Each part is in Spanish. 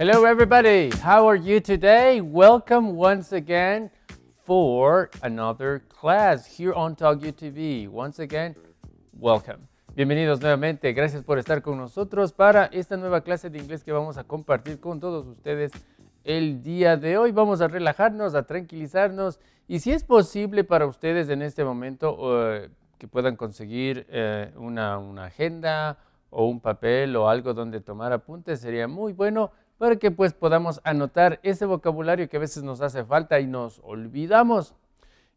Hello everybody, how are you today? Welcome once again for another class here on TalkUTV. Once again, welcome. Bienvenidos nuevamente, gracias por estar con nosotros para esta nueva clase de inglés que vamos a compartir con todos ustedes el día de hoy. Vamos a relajarnos, a tranquilizarnos y si es posible para ustedes en este momento eh, que puedan conseguir eh, una, una agenda o un papel o algo donde tomar apuntes, sería muy bueno para que pues podamos anotar ese vocabulario que a veces nos hace falta y nos olvidamos.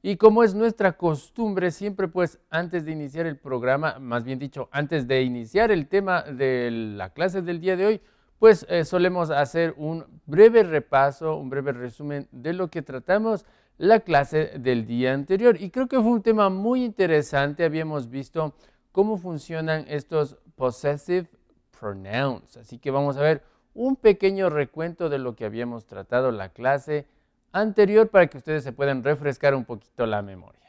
Y como es nuestra costumbre, siempre pues antes de iniciar el programa, más bien dicho, antes de iniciar el tema de la clase del día de hoy, pues eh, solemos hacer un breve repaso, un breve resumen de lo que tratamos la clase del día anterior. Y creo que fue un tema muy interesante, habíamos visto cómo funcionan estos possessive pronouns. Así que vamos a ver un pequeño recuento de lo que habíamos tratado la clase anterior para que ustedes se puedan refrescar un poquito la memoria.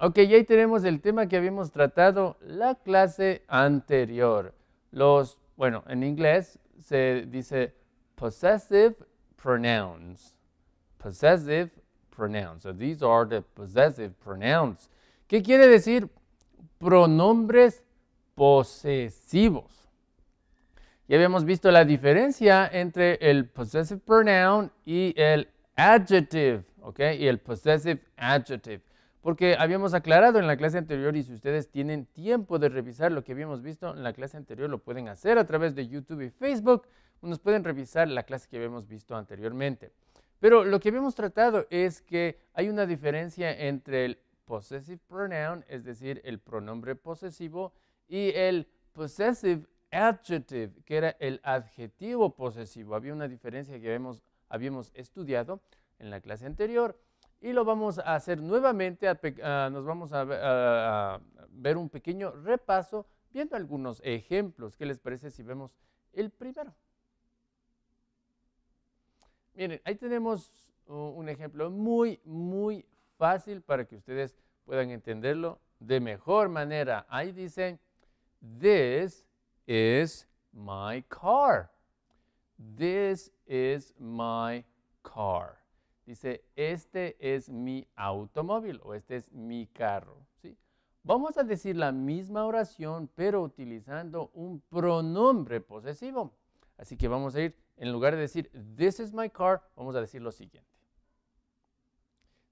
Ok, y ahí tenemos el tema que habíamos tratado la clase anterior. Los, bueno, en inglés se dice possessive pronouns. Possessive pronouns. So these are the possessive pronouns. ¿Qué quiere decir? Pronombres posesivos. Ya habíamos visto la diferencia entre el possessive pronoun y el adjective, ¿ok? Y el possessive adjective. Porque habíamos aclarado en la clase anterior y si ustedes tienen tiempo de revisar lo que habíamos visto en la clase anterior, lo pueden hacer a través de YouTube y Facebook. Nos pueden revisar la clase que habíamos visto anteriormente. Pero lo que habíamos tratado es que hay una diferencia entre el possessive pronoun, es decir, el pronombre posesivo, y el possessive adjective, que era el adjetivo posesivo. Había una diferencia que habíamos, habíamos estudiado en la clase anterior y lo vamos a hacer nuevamente. nos vamos a, ver un pequeño repaso viendo algunos ejemplos. ¿Qué les parece si vemos el primero? Miren, ahí tenemos un ejemplo muy, muy fácil para que ustedes puedan entenderlo de mejor manera. Ahí dice, this is my car. This is my car. Dice, este es mi automóvil o este es mi carro. ¿sí? Vamos a decir la misma oración, pero utilizando un pronombre posesivo. Así que vamos a ir, en lugar de decir, this is my car, vamos a decir lo siguiente.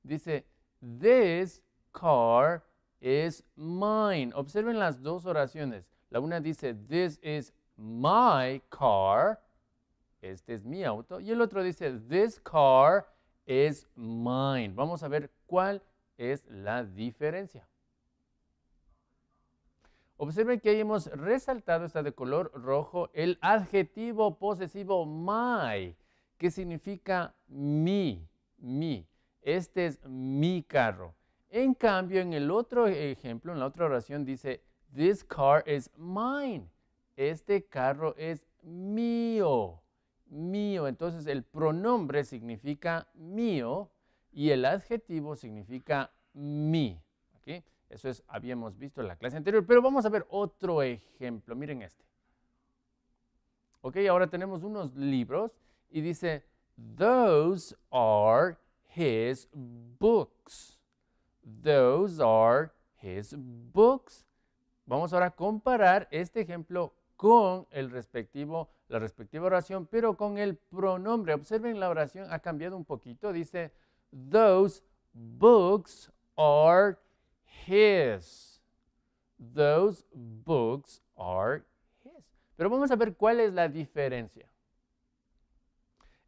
Dice, this car is mine. Observen las dos oraciones. La una dice, this is my car, este es mi auto, y el otro dice, this car is mine. Vamos a ver cuál es la diferencia. Observen que ahí hemos resaltado, está de color rojo, el adjetivo posesivo my, que significa mi, mi. Este es mi carro. En cambio, en el otro ejemplo, en la otra oración dice, This car is mine. Este carro es mío. Mío. Entonces el pronombre significa mío y el adjetivo significa mí. Eso es, habíamos visto en la clase anterior, pero vamos a ver otro ejemplo. Miren este. Ok, ahora tenemos unos libros y dice, those are his books. Those are his books. Vamos ahora a comparar este ejemplo con la respectiva oración, pero con el pronombre. Observen, la oración ha cambiado un poquito. Dice, those books are his. Those books are his. Pero vamos a ver cuál es la diferencia.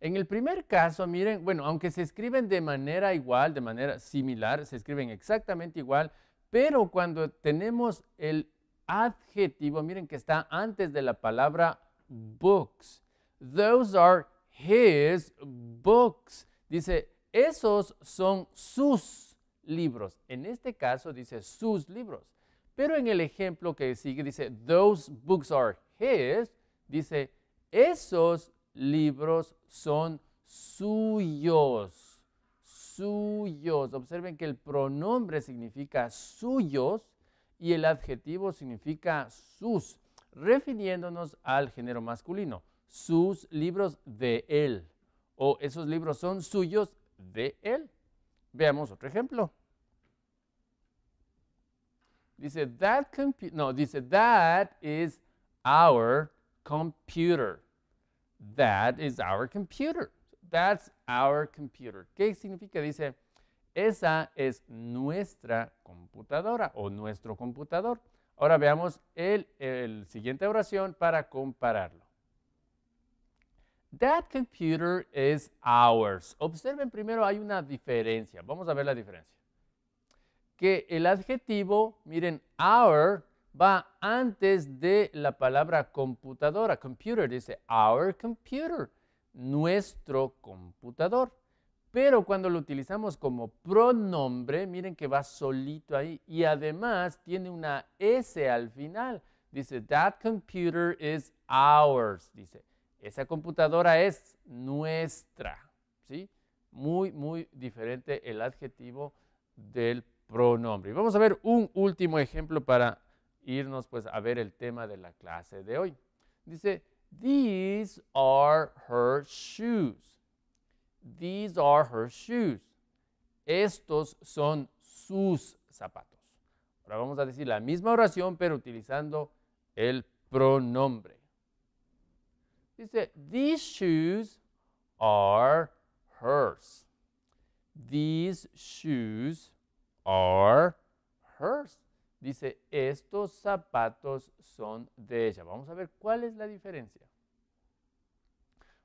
En el primer caso, miren, bueno, aunque se escriben de manera igual, de manera similar, se escriben exactamente igual, pero cuando tenemos el adjetivo, miren que está antes de la palabra books. Those are his books. Dice, esos son sus libros. En este caso dice sus libros. Pero en el ejemplo que sigue dice, those books are his. Dice, esos libros son suyos suyos. Observen que el pronombre significa suyos y el adjetivo significa sus, refiriéndonos al género masculino. Sus libros de él. O esos libros son suyos de él. Veamos otro ejemplo. Dice, that no, dice, that is our computer. That is our computer. That's our computer. ¿Qué significa? Dice, esa es nuestra computadora o nuestro computador. Ahora veamos el, siguiente oración para compararlo. That computer is ours. Observen primero, hay una diferencia. Vamos a ver la diferencia. Que el adjetivo, miren, our va antes de la palabra computadora. Computer dice our computer nuestro computador. Pero cuando lo utilizamos como pronombre, miren que va solito ahí y además tiene una S al final. Dice, that computer is ours. Dice, esa computadora es nuestra. ¿Sí? Muy, muy diferente el adjetivo del pronombre. vamos a ver un último ejemplo para irnos pues a ver el tema de la clase de hoy. Dice, These are her shoes. These are her shoes. Estos son sus zapatos. Ahora vamos a decir la misma oración, pero utilizando el pronombre. Dice, these shoes are hers. These shoes are hers dice, estos zapatos son de ella. Vamos a ver cuál es la diferencia.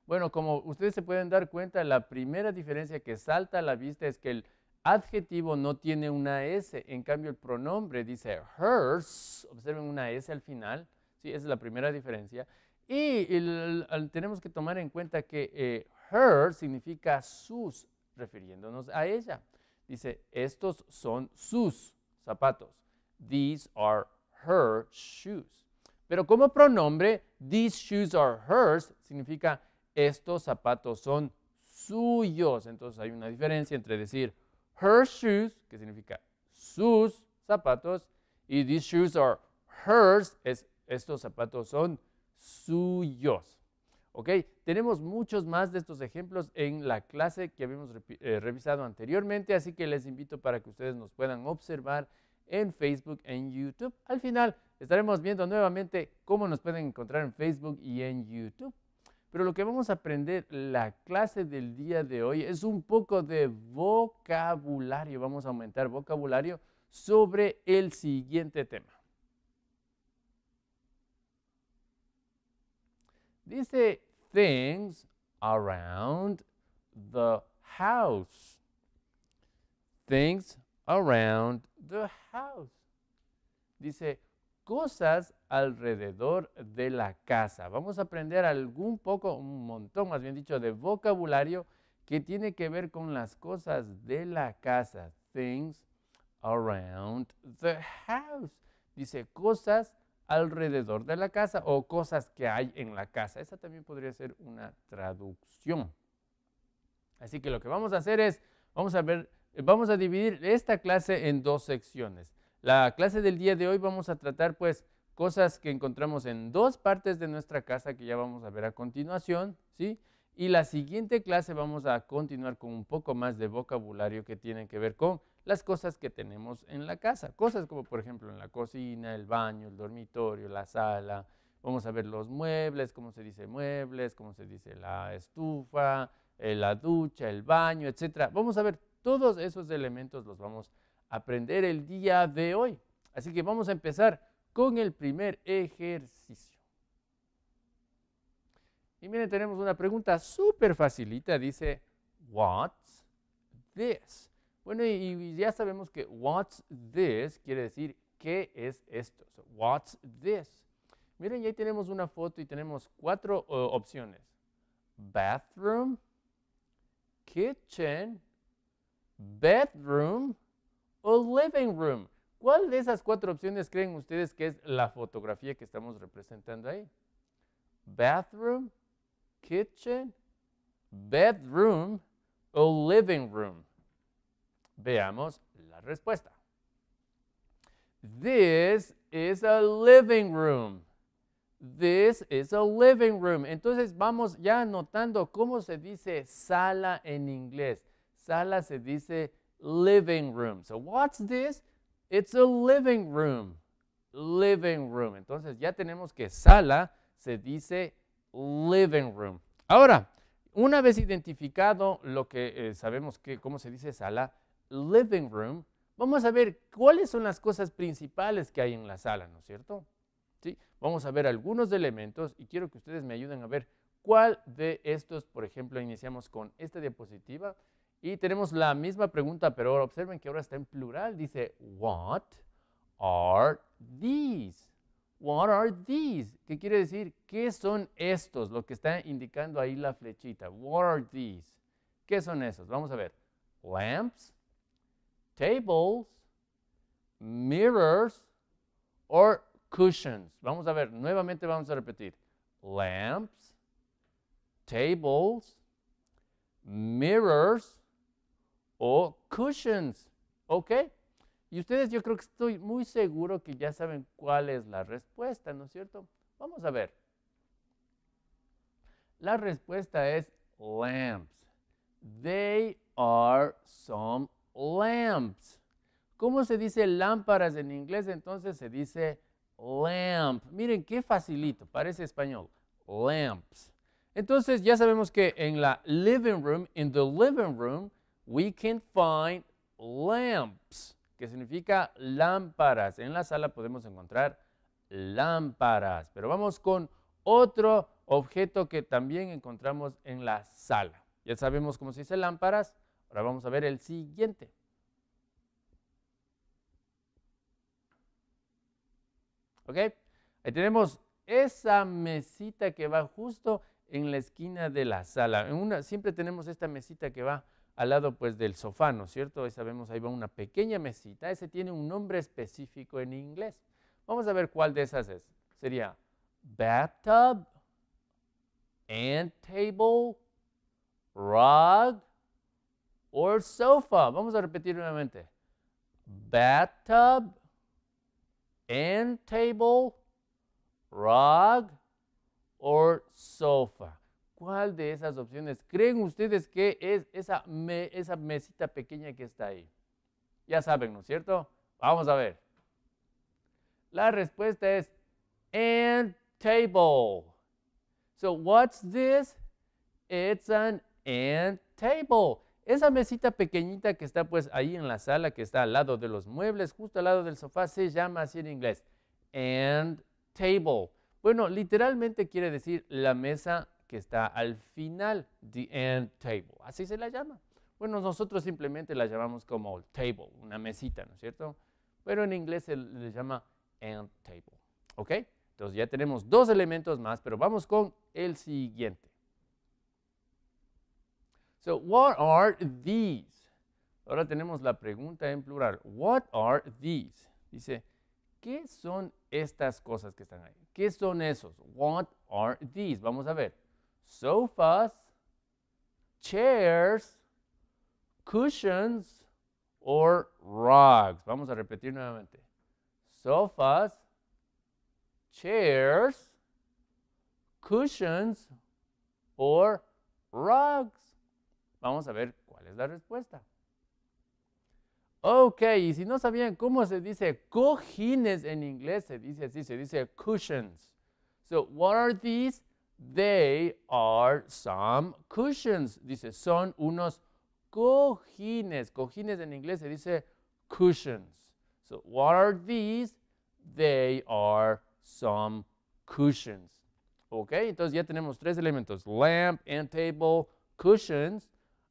Bueno, como ustedes se pueden dar cuenta, la primera diferencia que salta a la vista es que el adjetivo no tiene una S, en cambio el pronombre dice hers, observen una S al final, sí, esa es la primera diferencia. Y tenemos que tomar en cuenta que eh, hers significa sus, refiriéndonos a ella. Dice, estos son sus zapatos. These are her shoes. Pero como pronombre, these shoes are hers significa estos zapatos son suyos. Entonces hay una diferencia entre decir her shoes, que significa sus zapatos, y these shoes are hers, estos zapatos son suyos. Tenemos muchos más de estos ejemplos en la clase que habíamos eh, revisado anteriormente, así que les invito para que ustedes nos puedan observar en Facebook, en YouTube. Al final estaremos viendo nuevamente cómo nos pueden encontrar en Facebook y en YouTube. Pero lo que vamos a aprender la clase del día de hoy es un poco de vocabulario. Vamos a aumentar vocabulario sobre el siguiente tema. Dice things around the house. Things around the the house. Dice, cosas alrededor de la casa. Vamos a aprender algún poco, un montón más bien dicho, de vocabulario que tiene que ver con las cosas de la casa. Things around the house. Dice cosas alrededor de la casa o cosas que hay en la casa. Esa también podría ser una traducción. Así que lo que vamos a hacer es, vamos a ver vamos a dividir esta clase en dos secciones. La clase del día de hoy vamos a tratar pues cosas que encontramos en dos partes de nuestra casa que ya vamos a ver a continuación, ¿sí? Y la siguiente clase vamos a continuar con un poco más de vocabulario que tienen que ver con las cosas que tenemos en la casa. Cosas como por ejemplo en la cocina, el baño, el dormitorio, la sala. Vamos a ver los muebles, cómo se dice muebles, cómo se dice la estufa, eh, la ducha, el baño, etc. Vamos a ver todos esos elementos los vamos a aprender el día de hoy. Así que vamos a empezar con el primer ejercicio. Y miren, tenemos una pregunta súper facilita. Dice, what's this? Bueno, y, ya sabemos que what's this quiere decir qué es esto. what's this? Miren, y ahí tenemos una foto y tenemos cuatro opciones. Bathroom, kitchen, bedroom o living room. ¿Cuál de esas cuatro opciones creen ustedes que es la fotografía que estamos representando ahí? Bathroom, kitchen, bedroom o living room. Veamos la respuesta. This is a living room. This is a living room. Entonces vamos ya anotando cómo se dice sala en inglés. Sala se dice living room. So what's this? It's a living room. Living room. Entonces ya tenemos que sala se dice living room. Ahora, una vez identificado lo que eh, sabemos que cómo se dice sala, living room, vamos a ver cuáles son las cosas principales que hay en la sala, ¿no es cierto? ¿Sí? Vamos a ver algunos elementos y quiero que ustedes me ayuden a ver cuál de estos, por ejemplo, iniciamos con esta diapositiva. Y tenemos la misma pregunta, pero observen que ahora está en plural. Dice, what are these? What are these? ¿Qué quiere decir? ¿Qué son estos? Lo que está indicando ahí la flechita. What are these? ¿Qué son esos? Vamos a ver. Lamps, tables, mirrors, or cushions. Vamos a ver, nuevamente vamos a repetir. Lamps, tables, mirrors, o cushions, ¿ok? Y ustedes yo creo que estoy muy seguro que ya saben cuál es la respuesta, ¿no es cierto? Vamos a ver. La respuesta es lamps. They are some lamps. ¿Cómo se dice lámparas en inglés? Entonces se dice lamp. Miren qué facilito, parece español. Lamps. Entonces ya sabemos que en la living room, in the living room, we can find lamps, que significa lámparas. En la sala podemos encontrar lámparas, pero vamos con otro objeto que también encontramos en la sala. Ya sabemos cómo se dice lámparas, ahora vamos a ver el siguiente. ¿Ok? Ahí tenemos esa mesita que va justo en la esquina de la sala. siempre tenemos esta mesita que va al lado pues del sofá, ¿no es cierto? Ahí sabemos, ahí va una pequeña mesita, ese tiene un nombre específico en inglés. Vamos a ver cuál de esas es. Sería bathtub, and table, rug, or sofa. Vamos a repetir nuevamente. Bathtub, and table, rug, or sofa. ¿Cuál de esas opciones creen ustedes que es esa, esa mesita pequeña que está ahí? Ya saben, ¿no es cierto? Vamos a ver. La respuesta es end table. So what's this? It's an end table. Esa mesita pequeñita que está pues ahí en la sala, que está al lado de los muebles, justo al lado del sofá, se llama así en inglés. End table. Bueno, literalmente quiere decir la mesa que está al final, the end table. Así se la llama. Bueno, nosotros simplemente la llamamos como table, una mesita, ¿no es cierto? Pero en inglés se le llama end table. ¿Ok? Entonces ya tenemos dos elementos más, pero vamos con el siguiente. So, what are these? Ahora tenemos la pregunta en plural. What are these? Dice, ¿qué son estas cosas que están ahí? ¿Qué son esos? What are these? Vamos a ver sofas, chairs, cushions, or rugs. Vamos a repetir nuevamente. Sofas, chairs, cushions, or rugs. Vamos a ver cuál es la respuesta. Ok, y si no sabían cómo se dice cojines en inglés, se dice así, se dice cushions. So, what are these? They are some cushions. Dice, son unos cojines. Cojines en inglés se dice cushions. So, what are these? They are some cushions. Ok, entonces ya tenemos tres elementos, lamp, and table, cushions.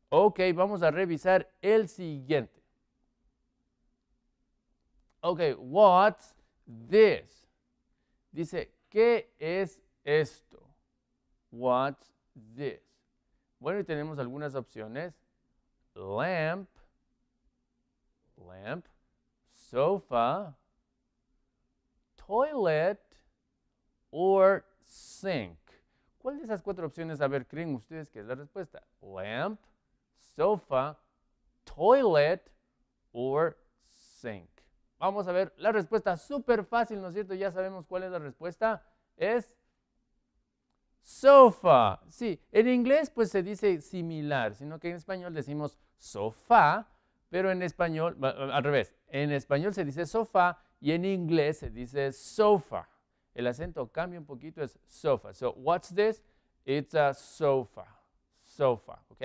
Ok, vamos a revisar el siguiente. Ok, what's this? Dice, ¿qué es esto? What's this? Bueno, y tenemos algunas opciones. Lamp, lamp, sofa, toilet or sink. ¿Cuál de esas cuatro opciones, a ver, creen ustedes que es la respuesta? Lamp, sofa, toilet or sink. Vamos a ver la respuesta súper fácil, ¿no es cierto? Ya sabemos cuál es la respuesta. Es sofa. Sí, en inglés pues se dice similar, sino que en español decimos sofá, pero en español, al revés, en español se dice sofá y en inglés se dice sofa. El acento cambia un poquito, es sofa. So, what's this? It's a sofa. Sofa, ¿ok?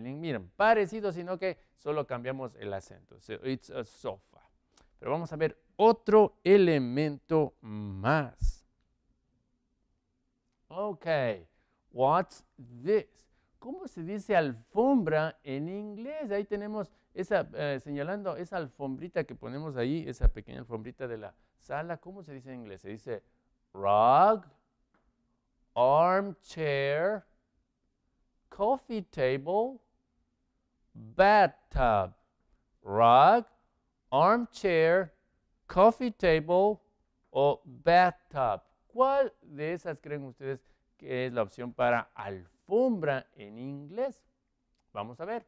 miren, parecido, sino que solo cambiamos el acento. it's a sofa. Pero vamos a ver otro elemento más. Ok, what's this? ¿Cómo se dice alfombra en inglés? Ahí tenemos esa, eh, señalando esa alfombrita que ponemos ahí, esa pequeña alfombrita de la sala. ¿Cómo se dice en inglés? Se dice rug, armchair, coffee table, bathtub. Rug, armchair, coffee table o bathtub. ¿Cuál de esas creen ustedes que es la opción para alfombra en inglés? Vamos a ver.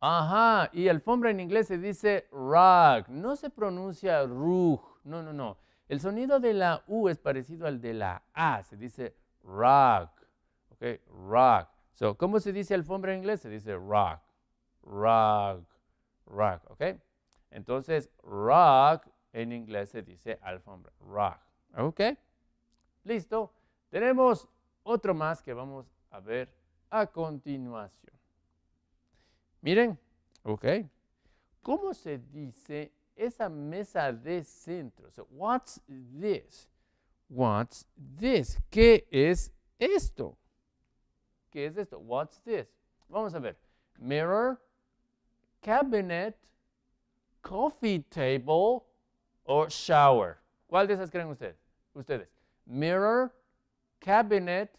Ajá, y alfombra en inglés se dice rug, no se pronuncia rug, no, no, no. El sonido de la U es parecido al de la A, se dice rug, ok, rug. So, ¿cómo se dice alfombra en inglés? Se dice rug, rug, rug, ok. Entonces, rug en inglés se dice alfombra, rug. ¿Ok? Listo. Tenemos otro más que vamos a ver a continuación. Miren, ok. ¿Cómo se dice esa mesa de centro? what's this? What's this? ¿Qué es esto? ¿Qué es esto? What's this? Vamos a ver. Mirror, cabinet, coffee table, o shower. ¿Cuál de esas creen ustedes? Ustedes. Mirror, cabinet,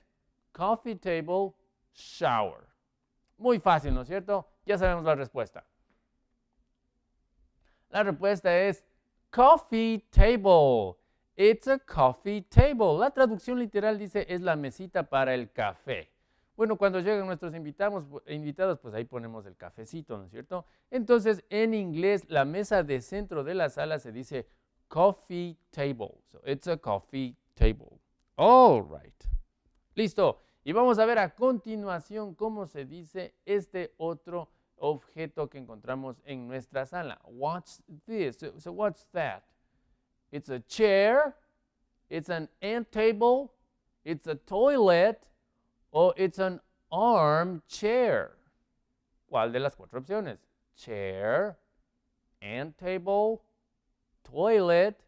coffee table, shower. Muy fácil, ¿no es cierto? Ya sabemos la respuesta. La respuesta es coffee table. It's a coffee table. La traducción literal dice es la mesita para el café. Bueno, cuando llegan nuestros invitados, invitados, pues ahí ponemos el cafecito, ¿no es cierto? Entonces, en inglés, la mesa de centro de la sala se dice coffee table. So, it's a coffee table. All right. Listo. Y vamos a ver a continuación cómo se dice este otro objeto que encontramos en nuestra sala. What's this? So, what's that? It's a chair. It's an end table. It's a toilet. Oh, it's an armchair. ¿Cuál de las cuatro opciones? Chair, and table, toilet,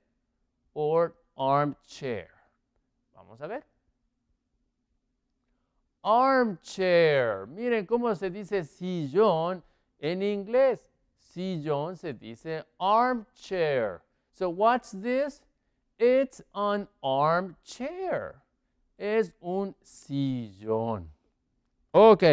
or armchair. Vamos a ver. Armchair. Miren cómo se dice sillón en inglés. Sillón se dice armchair. So what's this? It's an armchair. es un sillón. Ok,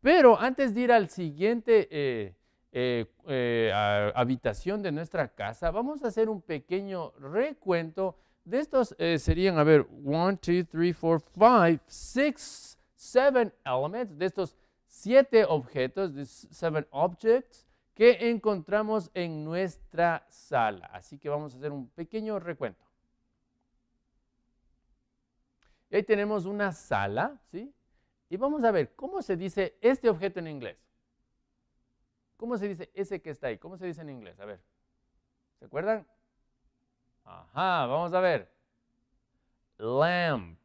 pero antes de ir al siguiente eh, eh, eh habitación de nuestra casa, vamos a hacer un pequeño recuento. De estos eh, serían, a ver, 1, 2, 3, 4, 5, 6, 7 elements, de estos siete objetos, de seven objects, que encontramos en nuestra sala. Así que vamos a hacer un pequeño recuento. Y ahí tenemos una sala, ¿sí? Y vamos a ver, ¿cómo se dice este objeto en inglés? ¿Cómo se dice ese que está ahí? ¿Cómo se dice en inglés? A ver, ¿se acuerdan? Ajá, vamos a ver. Lamp,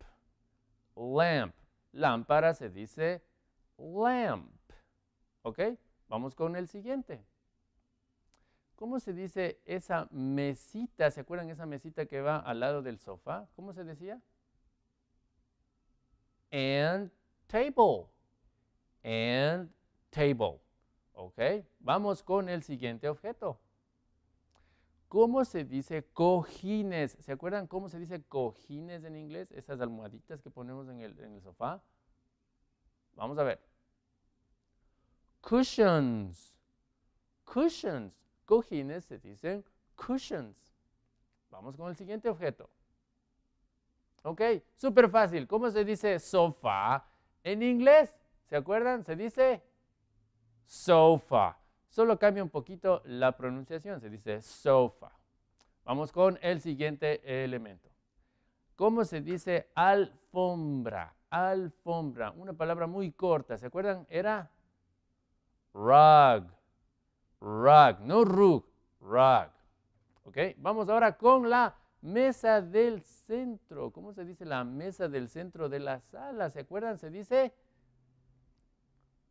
lamp. Lámpara se dice lamp. ¿Ok? Vamos con el siguiente. ¿Cómo se dice esa mesita? ¿Se acuerdan esa mesita que va al lado del sofá? ¿Cómo se decía? and table, and table. ¿Ok? Vamos con el siguiente objeto. ¿Cómo se dice cojines? ¿Se acuerdan cómo se dice cojines en inglés? Esas almohaditas que ponemos en el, en el sofá. Vamos a ver. Cushions. Cushions. Cojines se dicen cushions. Vamos con el siguiente objeto. ¿Ok? Súper fácil. ¿Cómo se dice sofá en inglés? ¿Se acuerdan? Se dice sofa. Solo cambia un poquito la pronunciación. Se dice sofa. Vamos con el siguiente elemento. ¿Cómo se dice alfombra? Alfombra. Una palabra muy corta. ¿Se acuerdan? Era rug. Rug. No rug. Rug. ¿Ok? Vamos ahora con la mesa del centro, ¿cómo se dice? La mesa del centro de la sala, ¿se acuerdan? Se dice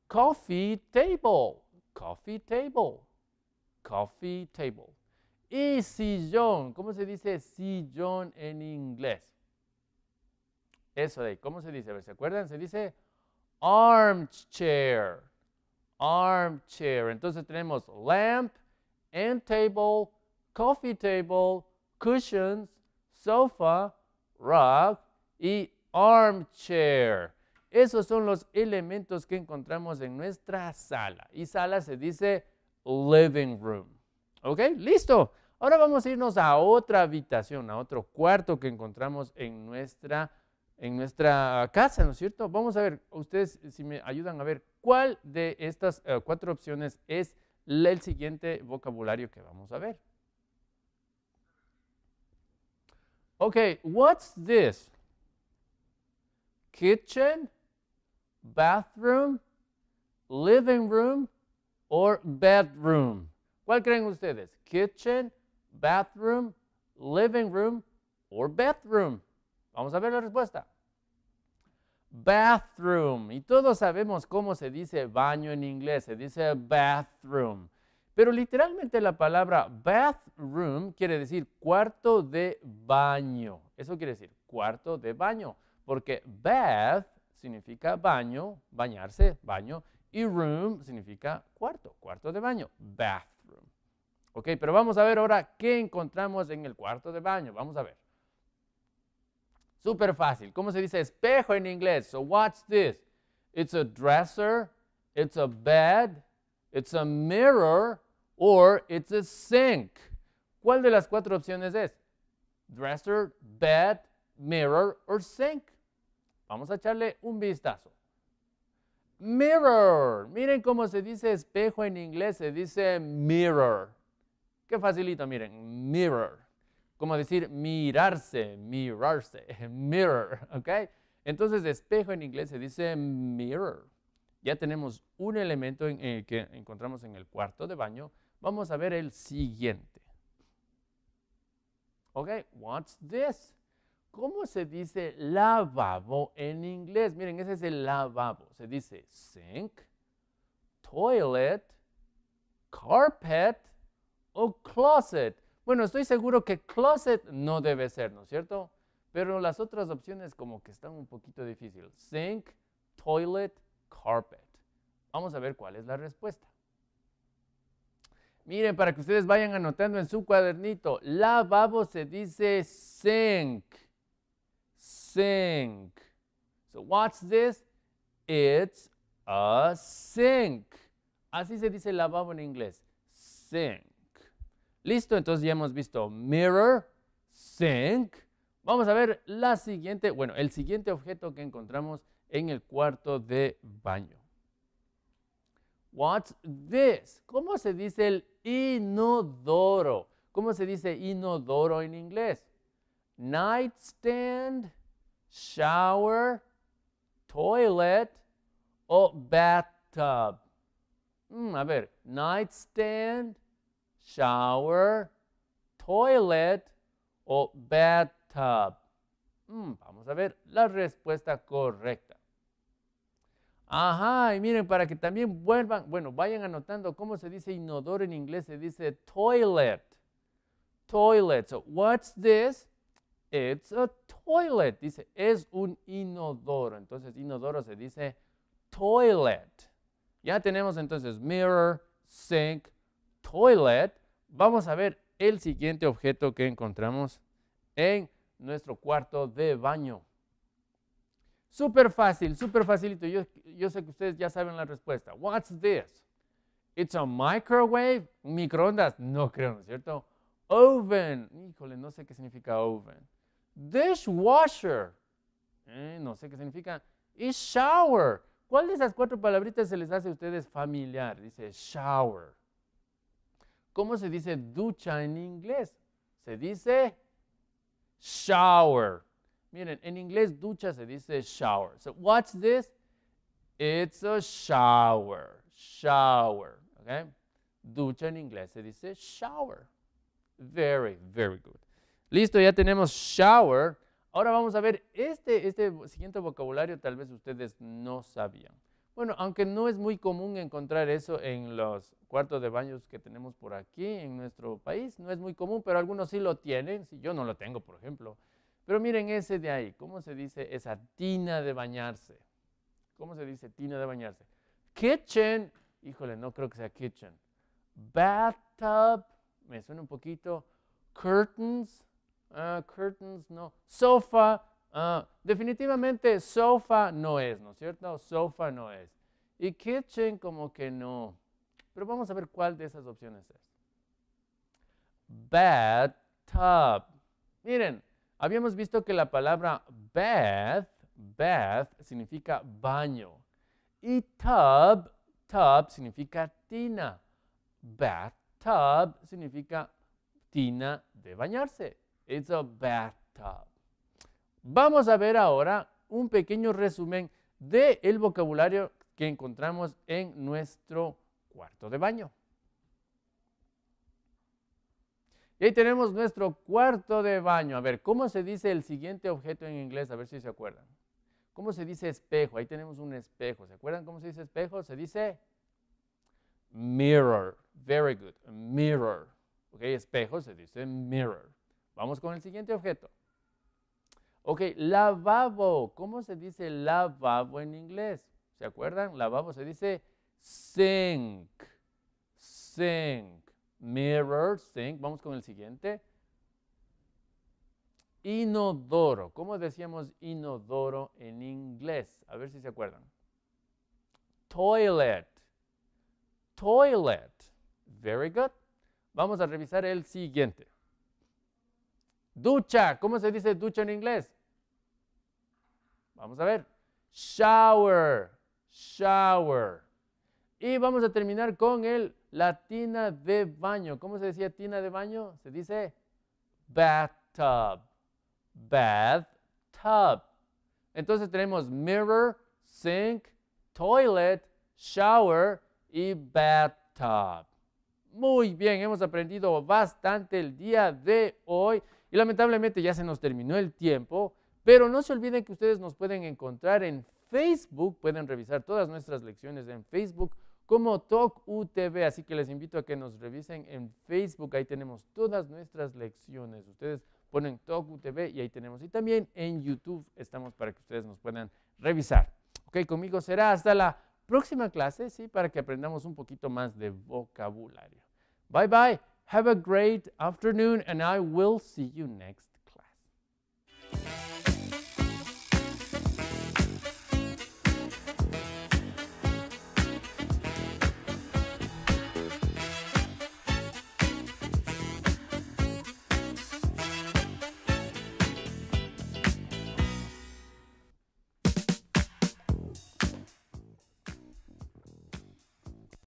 coffee table, coffee table, coffee table. Y sillón, ¿cómo se dice sillón en inglés? Eso de ahí, ¿cómo se dice? A ver, ¿se acuerdan? Se dice armchair, armchair. Entonces tenemos lamp, and table, coffee table, cushions, sofa, rock y armchair. Esos son los elementos que encontramos en nuestra sala. Y sala se dice living room. ¿Ok? Listo. Ahora vamos a irnos a otra habitación, a otro cuarto que encontramos en nuestra, en nuestra casa, ¿no es cierto? Vamos a ver, ustedes si me ayudan a ver cuál de estas eh, cuatro opciones es el siguiente vocabulario que vamos a ver. Okay, what's this? Kitchen, bathroom, living room, or bedroom. ¿Cuál creen ustedes? Kitchen, bathroom, living room, or bedroom. Vamos a ver la respuesta. Bathroom. Y todos sabemos cómo se dice baño en inglés. Se dice bathroom. Pero literalmente la palabra bathroom quiere decir cuarto de baño. Eso quiere decir cuarto de baño, porque bath significa baño, bañarse, baño, y room significa cuarto, cuarto de baño, bathroom. Ok, pero vamos a ver ahora qué encontramos en el cuarto de baño. Vamos a ver. Súper fácil. ¿Cómo se dice espejo en inglés? So, watch this? It's a dresser, it's a bed, it's a mirror, or it's a sink. ¿Cuál de las cuatro opciones es? Dresser, bed, mirror, or sink. Vamos a echarle un vistazo. Mirror. Miren cómo se dice espejo en inglés, se dice mirror. Qué facilito, miren, mirror. Como decir mirarse, mirarse, mirror, ¿ok? Entonces espejo en inglés se dice mirror. Ya tenemos un elemento eh, que encontramos en el cuarto de baño. Vamos a ver el siguiente. Ok, what's this? ¿Cómo se dice lavabo en inglés? Miren, ese es el lavabo. Se dice sink, toilet, carpet o closet. Bueno, estoy seguro que closet no debe ser, ¿no es cierto? Pero las otras opciones como que están un poquito difíciles. Sink, toilet, carpet? Vamos a ver cuál es la respuesta. Miren, para que ustedes vayan anotando en su cuadernito, lavabo se dice sink. Sink. So what's this? It's a sink. Así se dice lavabo en inglés. Sink. Listo, entonces ya hemos visto mirror, sink. Vamos a ver la siguiente, bueno, el siguiente objeto que encontramos en el cuarto de baño. What's this? ¿Cómo se dice el inodoro? ¿Cómo se dice inodoro en inglés? Nightstand, shower, toilet o bathtub. Mm, a ver, nightstand, shower, toilet o bathtub. Mm, vamos a ver la respuesta correcta. Ajá, y miren, para que también vuelvan, bueno, vayan anotando cómo se dice inodoro en inglés, se dice toilet. Toilet. So, what's this? It's a toilet. Dice, es un inodoro. Entonces, inodoro se dice toilet. Ya tenemos entonces mirror, sink, toilet. Vamos a ver el siguiente objeto que encontramos en nuestro cuarto de baño. Súper fácil, súper facilito. Yo, sé que ustedes ya saben la respuesta. What's this? It's a microwave. Microondas. No creo, ¿no es cierto? Oven. Híjole, no sé qué significa oven. Dishwasher. Eh, no sé qué significa. Y shower. ¿Cuál de esas cuatro palabritas se les hace a ustedes familiar? Dice shower. ¿Cómo se dice ducha en inglés? Se dice shower. Miren, en inglés ducha se dice shower. So what's this? It's a shower. Shower. Okay? Ducha en inglés se dice shower. Very, very good. Listo, ya tenemos shower. Ahora vamos a ver este, este siguiente vocabulario, tal vez ustedes no sabían. Bueno, aunque no es muy común encontrar eso en los cuartos de baños que tenemos por aquí en nuestro país, no es muy común, pero algunos sí lo tienen, si yo no lo tengo, por ejemplo. Pero miren ese de ahí, ¿cómo se dice esa tina de bañarse? ¿Cómo se dice tina de bañarse? Kitchen, híjole, no creo que sea kitchen. Bathtub, me suena un poquito. Curtains, ah, curtains, no. Sofa, ah, definitivamente sofa no es, ¿no es cierto? Sofa no es. Y kitchen como que no. Pero vamos a ver cuál de esas opciones es. Bathtub. Miren, Habíamos visto que la palabra bath, bath significa baño. Y tub, tub significa tina. tub significa tina de bañarse. It's a bathtub. Vamos a ver ahora un pequeño resumen del vocabulario que encontramos en nuestro cuarto de baño. Y ahí tenemos nuestro cuarto de baño. A ver, ¿cómo se dice el siguiente objeto en inglés? A ver si se acuerdan. ¿Cómo se dice espejo? Ahí tenemos un espejo. ¿Se acuerdan cómo se dice espejo? Se dice mirror. Very good. Mirror. Ok, espejo se dice mirror. Vamos con el siguiente objeto. Ok, lavabo. ¿Cómo se dice lavabo en inglés? ¿Se acuerdan? Lavabo se dice sink. Sink. Mirror, sink. Vamos con el siguiente. Inodoro. ¿Cómo decíamos inodoro en inglés? A ver si se acuerdan. Toilet. Toilet. Very good. Vamos a revisar el siguiente. Ducha. ¿Cómo se dice ducha en inglés? Vamos a ver. Shower. Shower. Y vamos a terminar con el la tina de baño. ¿Cómo se decía tina de baño? Se dice bathtub. Bathtub. Entonces tenemos mirror, sink, toilet, shower y bathtub. Muy bien, hemos aprendido bastante el día de hoy y lamentablemente ya se nos terminó el tiempo, pero no se olviden que ustedes nos pueden encontrar en Facebook, pueden revisar todas nuestras lecciones en Facebook como TalkUTV, Así que les invito a que nos revisen en Facebook. Ahí tenemos todas nuestras lecciones. Ustedes ponen TOC UTV y ahí tenemos. Y también en YouTube estamos para que ustedes nos puedan revisar. Ok, conmigo será hasta la próxima clase, ¿sí? Para que aprendamos un poquito más de vocabulario. Bye bye. Have a great afternoon and I will see you next